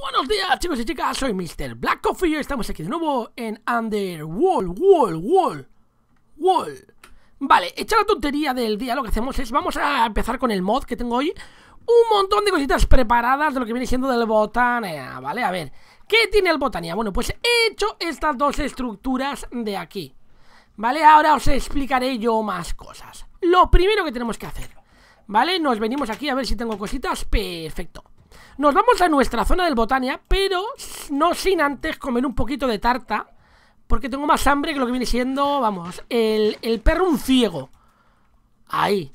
Buenos días chicos y chicas, soy Mr. Black Coffee y estamos aquí de nuevo en Underworld, Wall, Wall, Wall Vale, hecha la tontería del día, lo que hacemos es, vamos a empezar con el mod que tengo hoy Un montón de cositas preparadas de lo que viene siendo del botania, ¿vale? A ver, ¿qué tiene el botania? Bueno, pues he hecho estas dos estructuras de aquí ¿Vale? Ahora os explicaré yo más cosas Lo primero que tenemos que hacer ¿Vale? Nos venimos aquí a ver si tengo cositas, perfecto nos vamos a nuestra zona del Botania, pero no sin antes comer un poquito de tarta, porque tengo más hambre que lo que viene siendo, vamos, el, perro un ciego. Ahí,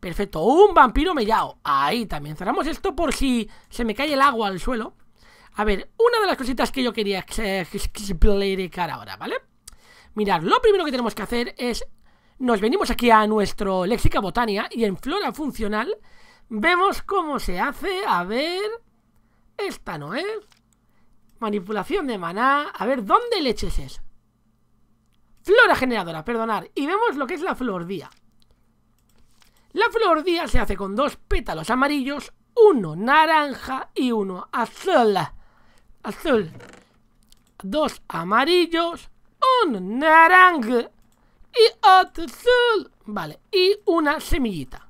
perfecto. Un vampiro mellao. Ahí también. Cerramos esto por si se me cae el agua al suelo. A ver, una de las cositas que yo quería explicar ahora, ¿vale? Mirad, lo primero que tenemos que hacer es... Nos venimos aquí a nuestro léxica botania y en flora funcional Vemos cómo se hace. A ver... Esta no es. Manipulación de maná. A ver, ¿dónde leches es? Flora generadora, perdonar. Y vemos lo que es la flor día. La flor día se hace con dos pétalos amarillos, uno naranja y uno azul. Azul. Dos amarillos, un naranja y otro azul. Vale, y una semillita.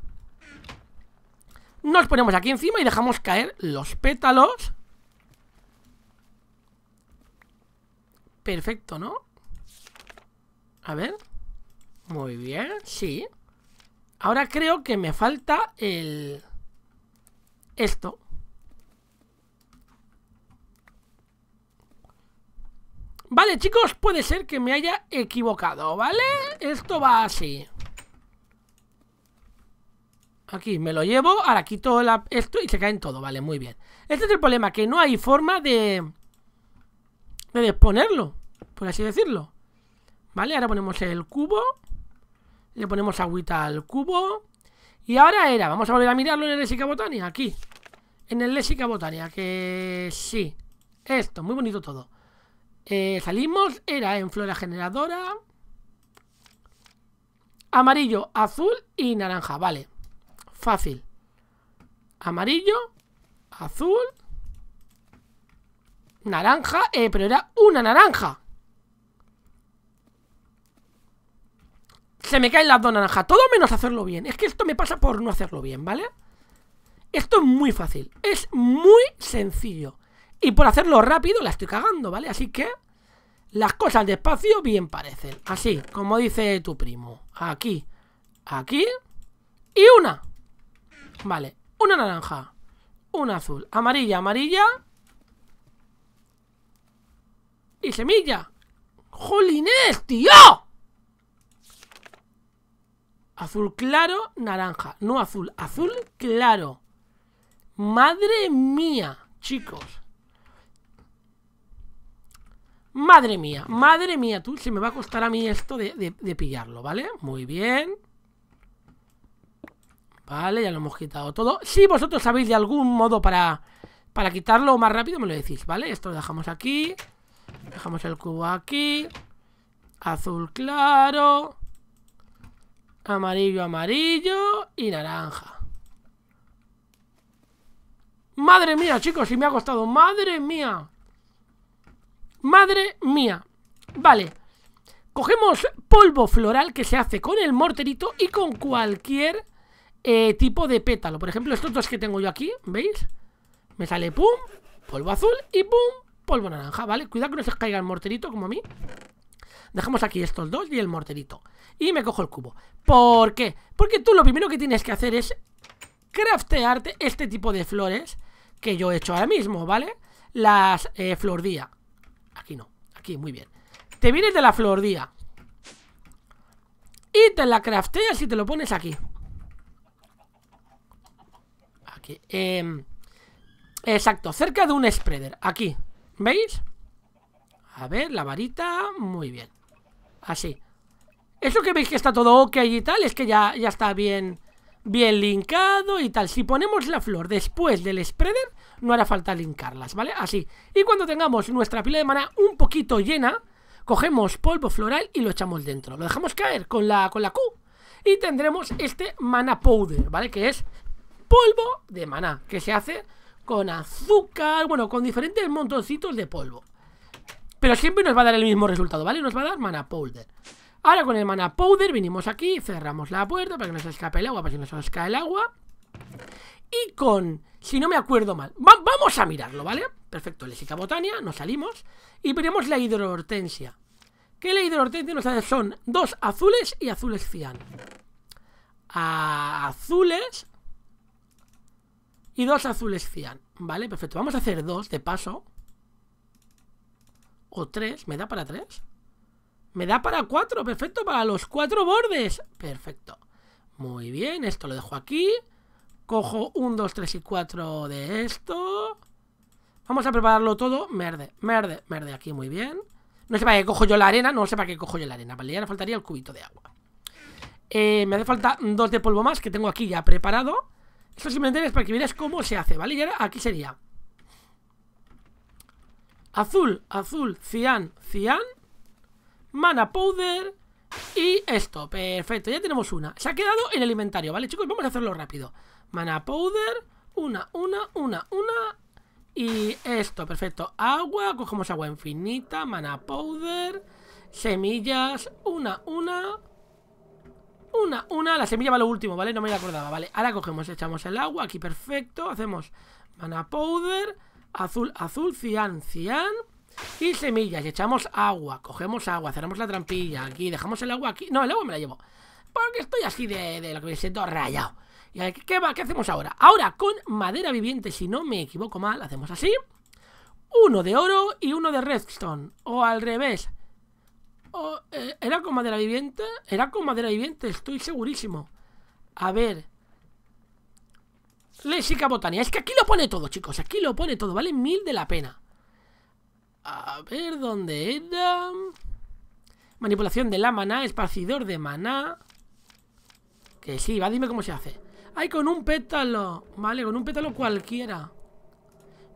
Nos ponemos aquí encima y dejamos caer los pétalos. Perfecto, ¿no? A ver. Muy bien, sí. Ahora creo que me falta el... Esto. Vale, chicos, puede ser que me haya equivocado, ¿vale? Esto va así. Aquí me lo llevo, ahora quito esto y se en todo, vale, muy bien. Este es el problema, que no hay forma de... De exponerlo, por así decirlo. Vale, ahora ponemos el cubo. Le ponemos agüita al cubo. Y ahora era, vamos a volver a mirarlo en el Lésica Botania, aquí. En el Lésica Botania, que sí. Esto, muy bonito todo. Eh, salimos, era en flora generadora. Amarillo, azul y naranja, vale. Fácil. Amarillo, azul, naranja. Eh, pero era una naranja. Se me caen las dos naranjas. Todo menos hacerlo bien. Es que esto me pasa por no hacerlo bien, ¿vale? Esto es muy fácil. Es muy sencillo. Y por hacerlo rápido la estoy cagando, ¿vale? Así que las cosas despacio bien parecen. Así, como dice tu primo. Aquí, aquí y una. Vale, una naranja, una azul, amarilla, amarilla y semilla. ¡Jolines, tío! Azul claro, naranja. No azul, azul claro. Madre mía, chicos. Madre mía, madre mía, tú, se me va a costar a mí esto de, de pillarlo, ¿vale? Muy bien. Vale, ya lo hemos quitado todo. Si vosotros sabéis de algún modo para, para quitarlo más rápido, me lo decís, ¿vale? Esto lo dejamos aquí. Dejamos el cubo aquí. Azul claro. Amarillo, amarillo. Y naranja. Madre mía, chicos, si me ha costado. Madre mía. Madre mía. Vale. Cogemos polvo floral que se hace con el morterito y con cualquier eh, tipo de pétalo. Por ejemplo, estos dos que tengo yo aquí, ¿veis? Me sale pum, polvo azul y pum, polvo naranja, ¿vale? Cuidado que no se caiga el morterito como a mí. Dejamos aquí estos dos y el morterito. Y me cojo el cubo. ¿Por qué? Porque tú lo primero que tienes que hacer es craftearte este tipo de flores que yo he hecho ahora mismo, ¿vale? Las eh, flordía. Aquí no, aquí, muy bien. Te vienes de la flordía. Y te la crafteas y te lo pones aquí. Em, exacto, cerca de un spreader. Aquí, ¿veis? A ver, la varita, muy bien. Así. Eso que veis que está todo ok y tal, es que ya, ya está bien, bien linkado y tal. Si ponemos la flor después del spreader, no hará falta linkarlas, ¿vale? Así. Y cuando tengamos nuestra pila de mana un poquito llena, cogemos polvo floral y lo echamos dentro. Lo dejamos caer con la, con la Q. Y tendremos este mana powder, ¿vale? Que es polvo de maná, que se hace con azúcar, bueno, con diferentes montoncitos de polvo. Pero siempre nos va a dar el mismo resultado, ¿vale? Nos va a dar mana powder. Ahora con el mana powder Vinimos aquí, cerramos la puerta para que no se escape el agua, para que no se nos cae el agua. Y con, si no me acuerdo mal, vamos a mirarlo, ¿vale? Perfecto, lesica botania, nos salimos y veremos la hidrohortensia. Que la hidrohortensia nos hace son dos azules y azules fian. azules y dos azules cian. Vale, perfecto. Vamos a hacer dos de paso. O tres. ¿Me da para tres? Me da para cuatro. Perfecto, para los cuatro bordes. Perfecto. Muy bien, esto lo dejo aquí. Cojo un, dos, tres y cuatro de esto. Vamos a prepararlo todo. Merde, merde, merde. Aquí muy bien. No sé para qué cojo yo la arena. No sé para qué cojo yo la arena. Vale, ya me faltaría el cubito de agua. Eh, me hace falta dos de polvo más que tengo aquí ya preparado. Esto simplemente para que vieras cómo se hace, ¿vale? Y ahora aquí sería azul, azul, cian, cian, mana powder y esto. Perfecto, ya tenemos una. Se ha quedado en el inventario, ¿vale, chicos? Vamos a hacerlo rápido. Mana powder, una, una, una, una y esto. Perfecto, agua, cogemos agua infinita, mana powder, semillas, una, una una, una, la semilla va lo último, ¿vale? No me la acordaba, ¿vale? Ahora cogemos, echamos el agua, aquí perfecto, hacemos mana powder, azul, azul, cian, cian y semillas, echamos agua, cogemos agua, cerramos la trampilla, aquí, dejamos el agua aquí, no, el agua me la llevo, porque estoy así de, lo que me siento rayado. ¿Y ¿qué, ¿Qué hacemos ahora? Ahora con madera viviente, si no me equivoco mal, hacemos así, uno de oro y uno de redstone, o al revés, eh, ¿Era con madera viviente? Era con madera viviente, estoy segurísimo. A ver. Lésica botanía. Es que aquí lo pone todo, chicos. Aquí lo pone todo. Vale mil de la pena. A ver, ¿dónde era? Manipulación de la maná, esparcidor de maná. Que sí, va, dime cómo se hace. Ay, con un pétalo. Vale, con un pétalo cualquiera.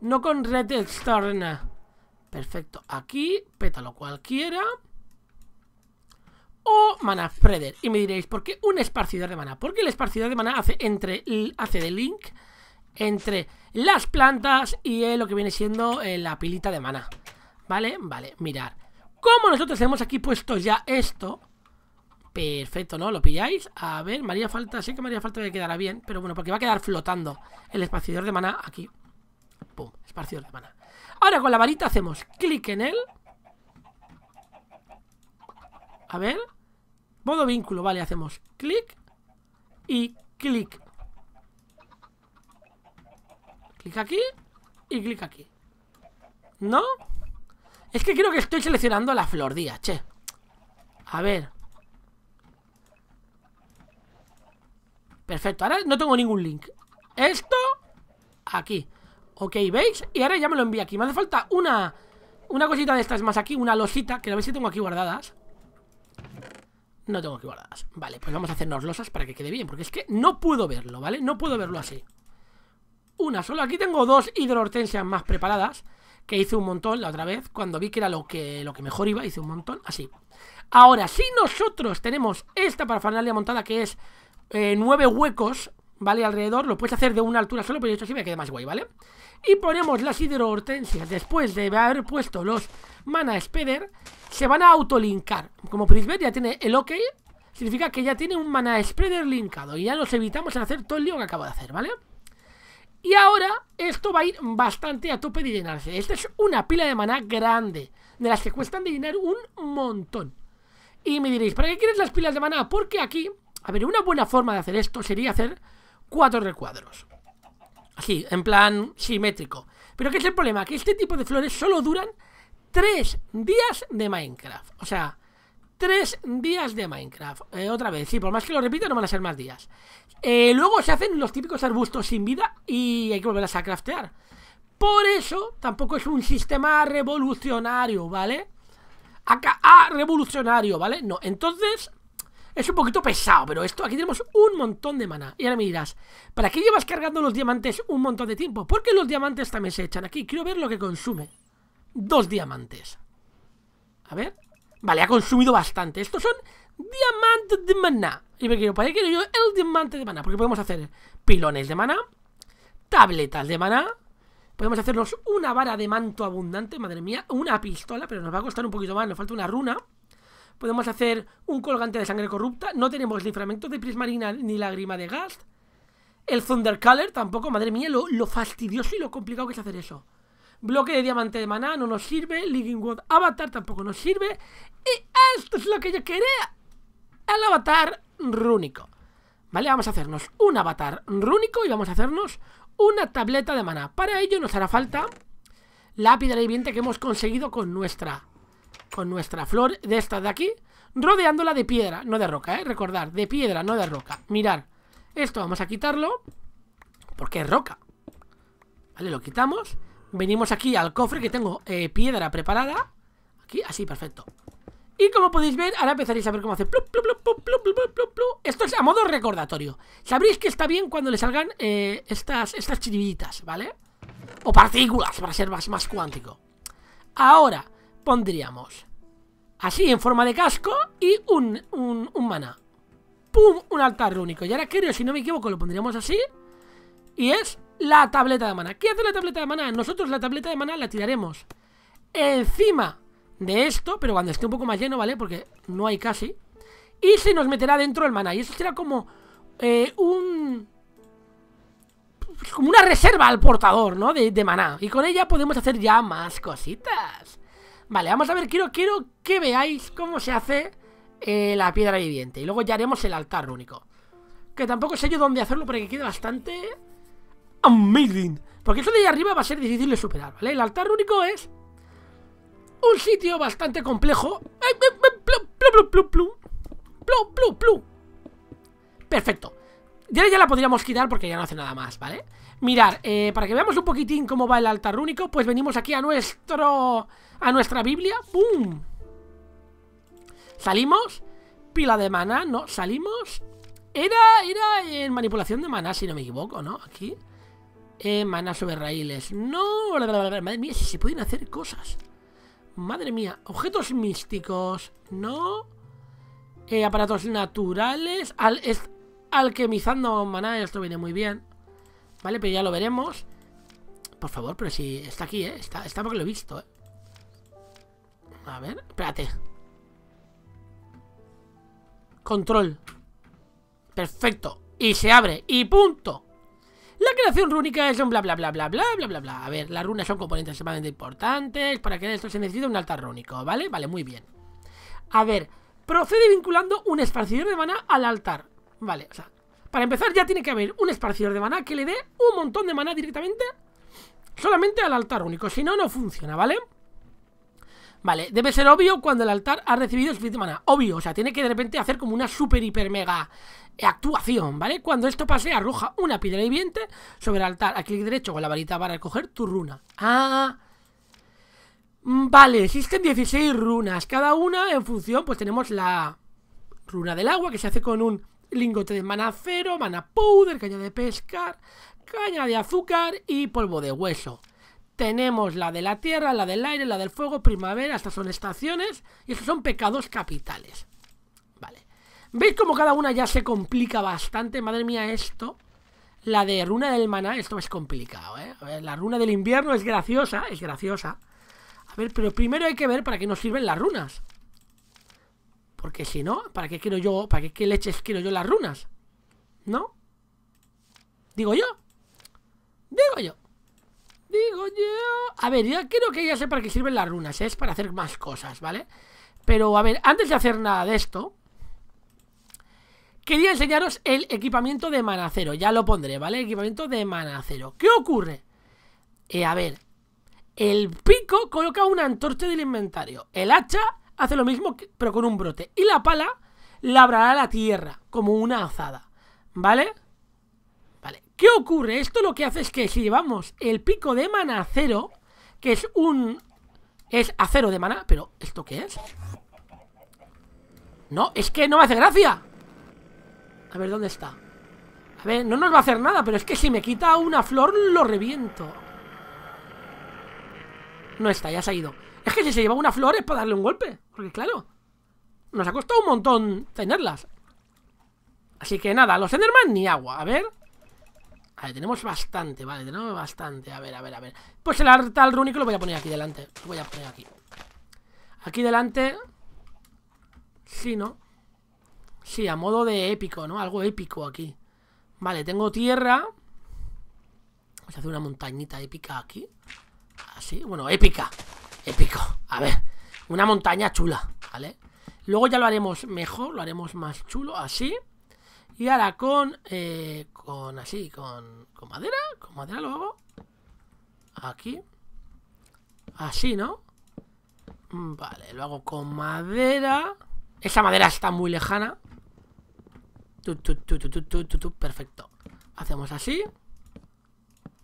No con red externa. Perfecto. Aquí, pétalo cualquiera o mana spreader. Y me diréis, ¿por qué un esparcidor de mana? Porque el esparcidor de mana hace, entre, hace de link entre las plantas y eh, lo que viene siendo eh, la pilita de mana. ¿Vale? Vale, mirar. Como nosotros hemos aquí puesto ya esto, Perfecto, ¿no? ¿Lo pilláis? A ver, María falta, sé que María falta que quedará bien, pero bueno, porque va a quedar flotando el esparcidor de mana aquí. Pum, esparcidor de mana Ahora con la varita hacemos clic en él. A ver. Modo vínculo, vale, hacemos clic y clic. Clic aquí y clic aquí. ¿No? Es que creo que estoy seleccionando la flor día, che. A ver. Perfecto, ahora no tengo ningún link. Esto aquí. Ok, ¿veis? Y ahora ya me lo envía aquí. Me hace falta una, una cosita de estas más aquí, una losita, que la ver si tengo aquí guardadas. No tengo que guardarlas. Vale, pues vamos a hacernos losas para que quede bien, porque es que no puedo verlo, ¿vale? No puedo verlo así. Una sola. Aquí tengo dos hidrohortensias más preparadas, que hice un montón la otra vez. Cuando vi que era lo que, lo que mejor iba, hice un montón así. Ahora, si nosotros tenemos esta parafanalia montada, que es eh, nueve huecos, ¿vale? Alrededor, lo puedes hacer de una altura solo, pero esto sí me queda más guay, ¿vale? Y ponemos las hidrohortensias, después de haber puesto los mana spreader se van a autolinkar. Como podéis ver, ya tiene el ok, significa que ya tiene un mana spreader linkado y ya nos evitamos en hacer todo el lío que acabo de hacer, ¿vale? Y ahora esto va a ir bastante a tope de llenarse. Esta es una pila de maná grande, de las que cuestan de llenar un montón. Y me diréis, ¿para qué quieres las pilas de maná? Porque aquí, a ver, una buena forma de hacer esto sería hacer cuatro recuadros. Así, en plan simétrico. Pero ¿qué es el problema? Que este tipo de flores solo duran tres días de Minecraft. O sea, tres días de Minecraft. Eh, otra vez, sí, por más que lo repita, no van a ser más días. Eh, luego se hacen los típicos arbustos sin vida y hay que volverlas a craftear. Por eso tampoco es un sistema revolucionario, ¿vale? Acá, ah, revolucionario, ¿vale? No, entonces es un poquito pesado, pero esto aquí tenemos un montón de maná. Y ahora me dirás, ¿para qué llevas cargando los diamantes un montón de tiempo? Porque los diamantes también se echan aquí. Quiero ver lo que consume. Dos diamantes. A ver. Vale, ha consumido bastante. Estos son diamantes de maná. Y me quiero, ¿para qué quiero yo el diamante de maná? Porque podemos hacer pilones de maná, tabletas de maná, Podemos hacernos una vara de manto abundante, madre mía, una pistola, pero nos va a costar un poquito más, nos falta una runa. Podemos hacer un colgante de sangre corrupta. No tenemos ni de prismarina ni lágrima de gas. El Thundercaller tampoco, madre mía, lo, fastidioso y lo complicado que es hacer eso. Bloque de diamante de maná no nos sirve. Living Avatar tampoco nos sirve. Y esto es lo que yo quería. El avatar rúnico. ¿Vale? Vamos a hacernos un avatar rúnico y vamos a hacernos una tableta de maná. Para ello nos hará falta la lápida viviente que hemos conseguido con nuestra con nuestra flor de esta de aquí, rodeándola de piedra, no de roca, ¿eh? Recordar, de piedra, no de roca. Mirar, esto vamos a quitarlo, porque es roca. Vale, lo quitamos. Venimos aquí al cofre que tengo eh, piedra preparada. Aquí, así, perfecto. Y como podéis ver, ahora empezaréis a ver cómo hace Esto es a modo recordatorio Sabréis que está bien cuando le salgan eh, estas, estas ¿vale? O partículas, para ser más, más cuántico Ahora, pondríamos así en forma de casco y un, un, maná. ¡Pum! Un altar único. Y ahora creo, si no me equivoco, lo pondríamos así. Y es la tableta de maná. ¿Qué hace la tableta de maná? Nosotros la tableta de maná la tiraremos encima de esto, pero cuando esté un poco más lleno, ¿vale? Porque no hay casi. Y se nos meterá dentro el maná. Y eso será como eh, un... Pues, como una reserva al portador, ¿no? De, de maná. Y con ella podemos hacer ya más cositas. Vale, vamos a ver, quiero, quiero que veáis cómo se hace eh, la piedra viviente. Y luego ya haremos el altar único. Que tampoco sé yo dónde hacerlo que quede bastante... Amazing. Porque eso de ahí arriba va a ser difícil de superar, ¿vale? El altar único es... Un sitio bastante complejo. Perfecto. Ya, ya la podríamos quitar porque ya no hace nada más, ¿vale? vale Mirad, eh, para que veamos un poquitín cómo va el altar rúnico, pues venimos aquí a nuestro... a nuestra Biblia. ¡Bum! Salimos. Pila de mana, no, salimos. Era, era en manipulación de mana, si no me equivoco, ¿no? Aquí. Eh, mana sobre raíles. No, madre mía, si se pueden hacer cosas. Madre mía, objetos místicos. No. Eh, aparatos naturales. Al, es, alquemizando maná, esto viene muy bien. ¿Vale? Pero ya lo veremos. Por favor, pero si está aquí, ¿eh? Está, porque lo he visto, ¿eh? A ver, espérate. Control. Perfecto. Y se abre. Y punto. La creación rúnica es un bla bla bla bla bla bla bla bla. A ver, las runas son componentes extremadamente importantes. Para que esto se necesita un altar rúnico, ¿vale? Vale, muy bien. A ver, procede vinculando un esparcidor de mana al altar. Vale, o sea, para empezar ya tiene que haber un esparcidor de maná que le dé un montón de maná directamente solamente al altar único, si no, no funciona, ¿vale? Vale, debe ser obvio cuando el altar ha recibido de maná, obvio, o sea, tiene que de repente hacer como una super hiper mega actuación, ¿vale? Cuando esto pase arroja una piedra viviente sobre el altar a clic derecho con la varita para recoger tu runa. Ah... Mm, vale, existen 16 runas, cada una en función, pues tenemos la runa del agua que se hace con un lingote de mana cero, mana powder, caña de pescar, caña de azúcar y polvo de hueso. Tenemos la de la tierra, la del aire, la del fuego, primavera, estas son estaciones y estos son pecados capitales. Vale. ¿Veis cómo cada una ya se complica bastante? Madre mía, esto. La de runa del maná, esto es complicado, ¿eh? la runa del invierno es graciosa, es graciosa. A ver, pero primero hay que ver para qué nos sirven las runas. Porque si no, ¿para qué quiero yo? ¿Para qué, leches quiero yo las runas? ¿No? Digo yo. Digo yo. Digo yo. A ver, yo quiero que ya sé para qué sirven las runas. ¿eh? Es para hacer más cosas, ¿vale? Pero a ver, antes de hacer nada de esto, quería enseñaros el equipamiento de manacero. Ya lo pondré, ¿vale? Equipamiento de manacero. ¿Qué ocurre? Eh, a ver, el pico coloca una antorcha del inventario. El hacha hace lo mismo, pero con un brote. Y la pala labrará la tierra, como una azada. ¿Vale? Vale. ¿Qué ocurre? Esto lo que hace es que si llevamos el pico de mana a cero, que es un... Es acero de mana, pero ¿esto qué es? No, es que no me hace gracia A ver, ¿dónde está? A ver, no nos va a hacer nada Pero es que si me quita una flor, lo reviento No está, ya se ha ido es que si se lleva unas flores para darle un golpe. Porque claro, nos ha costado un montón tenerlas. Así que nada, los Enderman ni agua. A ver. A ver, tenemos bastante, vale, tenemos bastante. A ver, a ver, a ver. Pues el Artal rúnico lo voy a poner aquí delante. Lo voy a poner aquí. Aquí delante. Sí, ¿no? Sí, a modo de épico, ¿no? Algo épico aquí. Vale, tengo tierra. Vamos a hacer una montañita épica aquí. Así, bueno, épica épico. A ver, una montaña chula, ¿vale? Luego ya lo haremos mejor, lo haremos más chulo, así. Y ahora con, eh, con así, con, con madera, con madera lo Aquí. Así, ¿no? Mm, vale, lo hago con madera. Esa madera está muy lejana. perfecto. Hacemos así.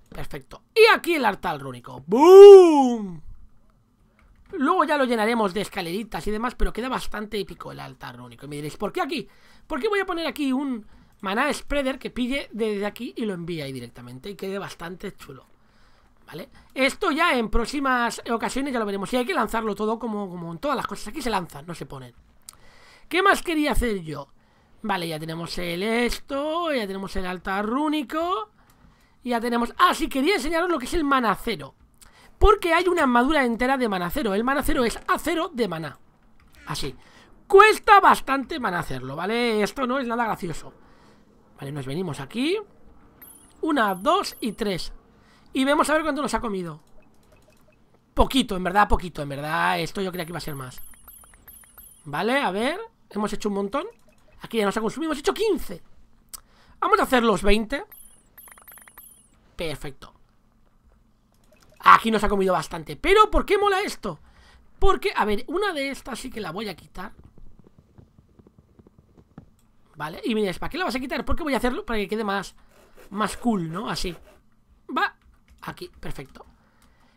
Perfecto. Y aquí el altar rúnico. ¡Boom! ya lo llenaremos de escaleritas y demás, pero queda bastante épico el altar rúnico. Y me diréis, ¿por qué aquí? ¿Por qué voy a poner aquí un maná spreader que pille desde aquí y lo envía ahí directamente? Y quede bastante chulo. ¿Vale? Esto ya en próximas ocasiones ya lo veremos. Y hay que lanzarlo todo como, como en todas las cosas. Aquí se lanzan, no se ponen. ¿Qué más quería hacer yo? Vale, ya tenemos el esto, ya tenemos el altar rúnico. Ya tenemos... Ah, sí, quería enseñaros lo que es el manacero. Porque hay una armadura entera de manacero. El manacero es acero de maná. Así. Cuesta bastante maná hacerlo, ¿vale? Esto no es nada gracioso. Vale, nos venimos aquí. Una, dos y tres. Y vemos a ver cuánto nos ha comido. Poquito, en verdad, poquito, en verdad. Esto yo creía que iba a ser más. Vale, a ver. Hemos hecho un montón. Aquí ya nos ha consumido. Hemos hecho 15. Vamos a hacer los 20. Perfecto. Aquí nos ha comido bastante. Pero, ¿por qué mola esto? Porque, a ver, una de estas sí que la voy a quitar. Vale, y mira, ¿para qué la vas a quitar? Porque voy a hacerlo para que quede más, más cool, ¿no? Así. Va, aquí, perfecto.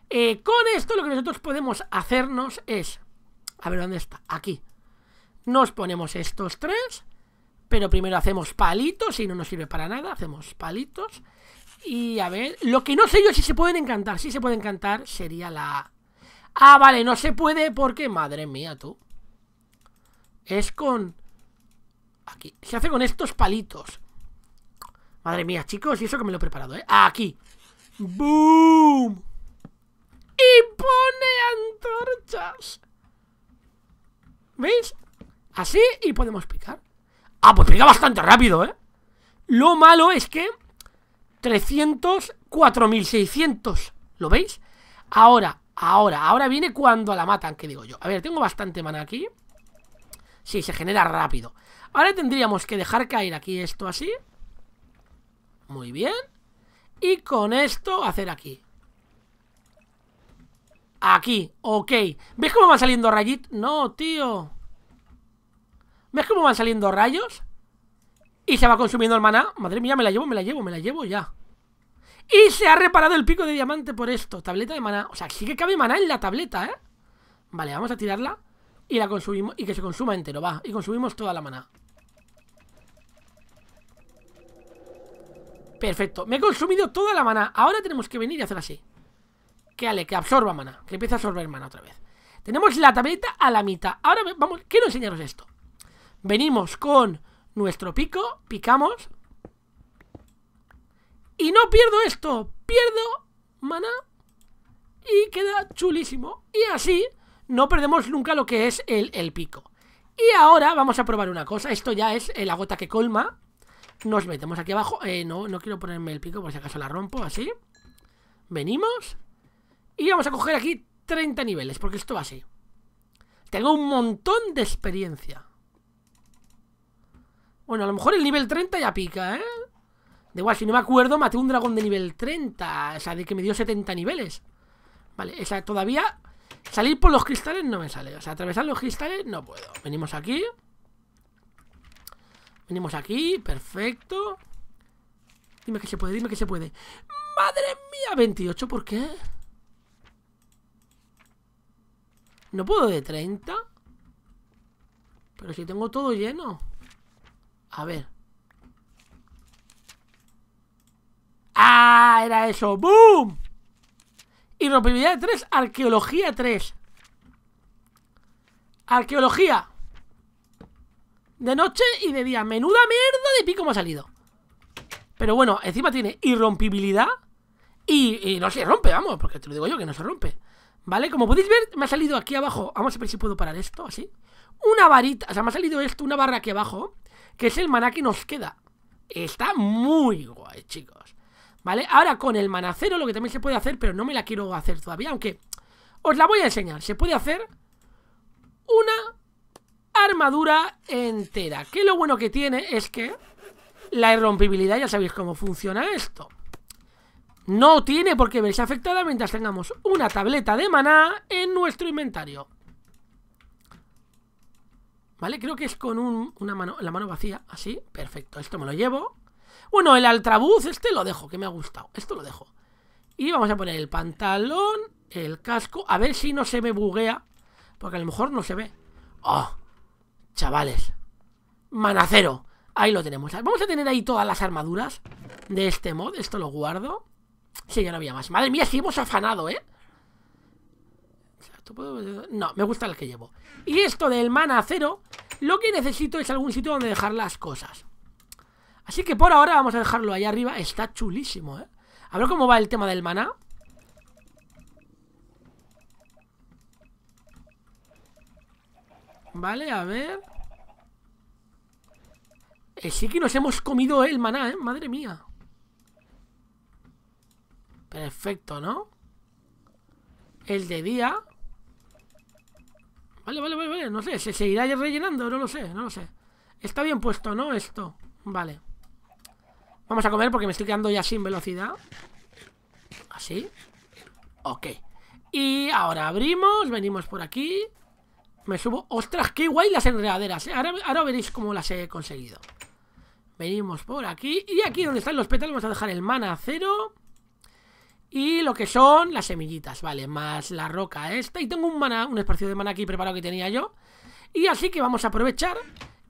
Eh, con esto lo que nosotros podemos hacernos es... A ver, ¿dónde está? Aquí. Nos ponemos estos tres, pero primero hacemos palitos y no nos sirve para nada. Hacemos palitos. Y a ver, lo que no sé yo si se pueden encantar. Si se pueden encantar sería la Ah, vale, no se puede porque, madre mía, tú. Es con... Aquí. Se hace con estos palitos. Madre mía, chicos, y eso que me lo he preparado, ¿eh? Ah, aquí. ¡Boom! Y pone antorchas. ¿Veis? Así y podemos picar. Ah, pues pica bastante rápido, ¿eh? Lo malo es que 300, 4600. ¿Lo veis? Ahora, ahora, ahora viene cuando la matan, que digo yo. A ver, tengo bastante mana aquí. Sí, se genera rápido. Ahora tendríamos que dejar caer aquí esto así. Muy bien. Y con esto hacer aquí. Aquí, ok. ¿Ves cómo van saliendo rayitos? No, tío. ¿Ves cómo van saliendo rayos? Y se va consumiendo el maná. Madre mía, me la llevo, me la llevo, me la llevo ya. Y se ha reparado el pico de diamante por esto. Tableta de maná. O sea, sí que cabe maná en la tableta, ¿eh? Vale, vamos a tirarla. Y la consumimos. Y que se consuma entero, va. Y consumimos toda la maná. Perfecto. Me he consumido toda la maná. Ahora tenemos que venir y hacer así. Que ale, que absorba maná. Que empiece a absorber maná otra vez. Tenemos la tableta a la mitad. Ahora vamos. Quiero enseñaros esto. Venimos con nuestro pico, picamos. Y no pierdo esto, pierdo mana y queda chulísimo. Y así no perdemos nunca lo que es el, pico. Y ahora vamos a probar una cosa, esto ya es eh, la gota que colma. Nos metemos aquí abajo, eh, no, no quiero ponerme el pico por si acaso la rompo, así. Venimos. Y vamos a coger aquí 30 niveles, porque esto va así. Tengo un montón de experiencia. Bueno, a lo mejor el nivel 30 ya pica, ¿eh? De igual, si no me acuerdo, maté un dragón de nivel 30. O sea, de que me dio 70 niveles. Vale, o todavía salir por los cristales no me sale. O sea, atravesar los cristales no puedo. Venimos aquí. Venimos aquí, perfecto. Dime que se puede, dime que se puede. ¡Madre mía! 28, ¿por qué? ¿No puedo de 30? Pero si tengo todo lleno. A ver. ¡Ah! Era eso. ¡Boom! Irrompibilidad 3, arqueología 3. Arqueología. De noche y de día. Menuda mierda de pico me ha salido. Pero bueno, encima tiene irrompibilidad. Y, y, no se rompe, vamos, porque te lo digo yo que no se rompe. ¿Vale? Como podéis ver, me ha salido aquí abajo. Vamos a ver si puedo parar esto, así. Una varita, o sea, me ha salido esto, una barra aquí abajo que es el maná que nos queda. Está muy guay, chicos. ¿Vale? Ahora con el manacero, cero lo que también se puede hacer, pero no me la quiero hacer todavía, aunque os la voy a enseñar. Se puede hacer una armadura entera. Que lo bueno que tiene es que la irrompibilidad, ya sabéis cómo funciona esto. No tiene por qué verse afectada mientras tengamos una tableta de maná en nuestro inventario. ¿Vale? Creo que es con un, una mano, la mano vacía, así. Perfecto, esto me lo llevo. Bueno, el altrabuz, este lo dejo, que me ha gustado. Esto lo dejo. Y vamos a poner el pantalón, el casco. A ver si no se me buguea. Porque a lo mejor no se ve. ¡Oh! Chavales. Manacero. Ahí lo tenemos. Vamos a tener ahí todas las armaduras de este mod. Esto lo guardo. Sí, ya no había más. Madre mía, si hemos afanado, ¿eh? No, me gusta el que llevo. Y esto del manacero lo que necesito es algún sitio donde dejar las cosas. Así que por ahora vamos a dejarlo ahí arriba. Está chulísimo, ¿eh? A ver cómo va el tema del maná. Vale, a ver. Eh, sí que nos hemos comido el maná, ¿eh? Madre mía. Perfecto, ¿no? El de día. Vale, vale, vale, vale. No sé, se seguirá rellenando, no lo sé, no lo sé. Está bien puesto, ¿no? Esto. Vale. Vamos a comer porque me estoy quedando ya sin velocidad. Así. Ok. Y ahora abrimos, venimos por aquí. Me subo. ¡Ostras, qué guay las enredaderas! Eh! Ahora, ahora veréis cómo las he conseguido. Venimos por aquí. Y aquí donde están los petales vamos a dejar el mana a cero. Y lo que son las semillitas, vale, más la roca esta. Y tengo un un espacio de mana aquí preparado que tenía yo. Y así que vamos a aprovechar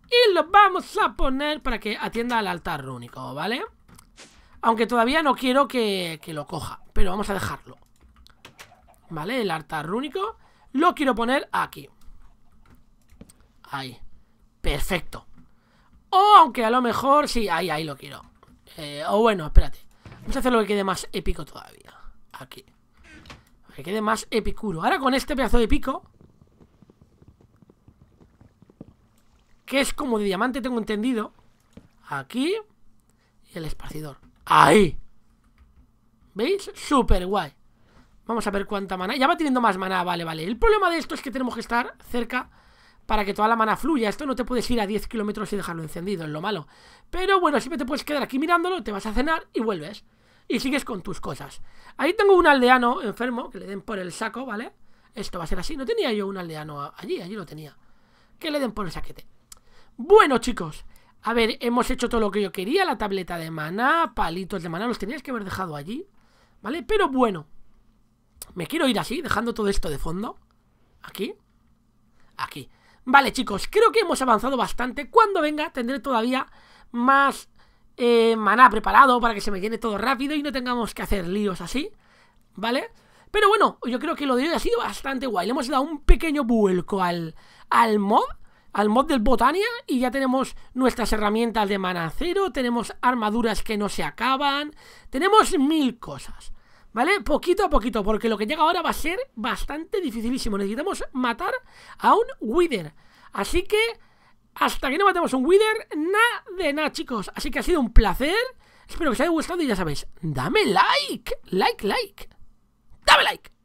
y lo vamos a poner para que atienda al altar rúnico, ¿vale? Aunque todavía no quiero que, lo coja, pero vamos a dejarlo. ¿Vale? El altar rúnico lo quiero poner aquí. Ahí. Perfecto. O aunque a lo mejor... Sí, ahí, ahí lo quiero. Eh, o bueno, espérate. Vamos a hacer lo que quede más épico todavía aquí. Que quede más epicuro. Ahora con este pedazo de pico. Que es como de diamante, tengo entendido. Aquí. Y el esparcidor. ¡Ahí! ¿Veis? Súper guay. Vamos a ver cuánta mana, Ya va teniendo más mana, vale, vale. El problema de esto es que tenemos que estar cerca para que toda la mana fluya. Esto no te puedes ir a 10 kilómetros y dejarlo encendido, es lo malo. Pero bueno, siempre te puedes quedar aquí mirándolo, te vas a cenar y vuelves y sigues con tus cosas. Ahí tengo un aldeano enfermo, que le den por el saco, ¿vale? Esto va a ser así. No tenía yo un aldeano allí, allí lo tenía. Que le den por el saquete. Bueno, chicos. A ver, hemos hecho todo lo que yo quería. La tableta de maná, palitos de maná. Los tenías que haber dejado allí, ¿vale? Pero bueno. Me quiero ir así, dejando todo esto de fondo. Aquí. Aquí. Vale, chicos, creo que hemos avanzado bastante. Cuando venga tendré todavía más eh, maná preparado para que se me llene todo rápido y no tengamos que hacer líos así, ¿vale? Pero bueno, yo creo que lo de hoy ha sido bastante guay. Le hemos dado un pequeño vuelco al, al mod, al mod del Botania, y ya tenemos nuestras herramientas de manacero tenemos armaduras que no se acaban, tenemos mil cosas. ¿Vale? Poquito a poquito, porque lo que llega ahora va a ser bastante dificilísimo. Necesitamos matar a un Wither. Así que hasta que no matemos un Wither, nada de nada, chicos. Así que ha sido un placer. Espero que os haya gustado y ya sabéis, dame like, like, like. Dame like.